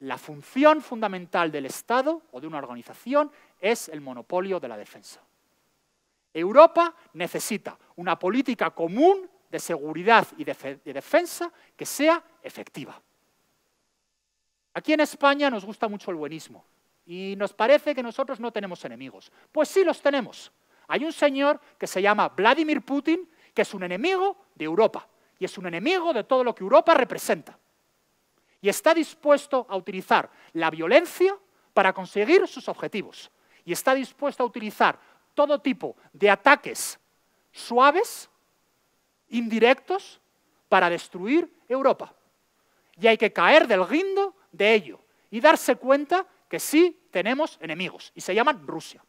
La función fundamental del Estado o de una organización es el monopolio de la defensa. Europa necesita una política común de seguridad y de, defensa que sea efectiva. Aquí en España nos gusta mucho el buenismo y nos parece que nosotros no tenemos enemigos. Pues sí los tenemos. Hay un señor que se llama Vladimir Putin, que es un enemigo de Europa y es un enemigo de todo lo que Europa representa y está dispuesto a utilizar la violencia para conseguir sus objetivos. Y está dispuesto a utilizar todo tipo de ataques suaves, indirectos, para destruir Europa. Y hay que caer del guindo de ello y darse cuenta que sí tenemos enemigos, y se llaman Rusia.